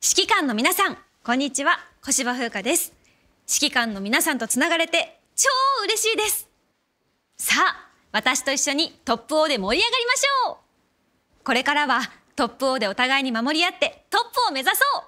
指揮官の皆さんこんにちは小芝風花です指揮官の皆さんとつながれて超嬉しいですさあ私と一緒にトップ王で盛り上がりましょうこれからはトップ王でお互いに守り合ってトップを目指そう